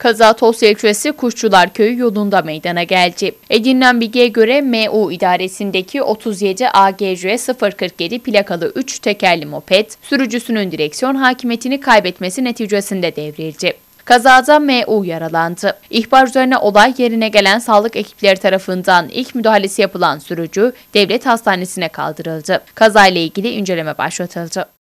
Kaza Tosya ilçesi Kuşçular Köyü yolunda meydana geldi. Edinilen bilgiye göre MU idaresindeki 37 AGJ 047 plakalı 3 tekerli moped sürücüsünün direksiyon hakimiyetini kaybetmesi neticesinde devrildi. Kazada MU yaralandı. İhbar üzerine olay yerine gelen sağlık ekipleri tarafından ilk müdahalesi yapılan sürücü devlet hastanesine kaldırıldı. Kazayla ilgili inceleme başlatıldı.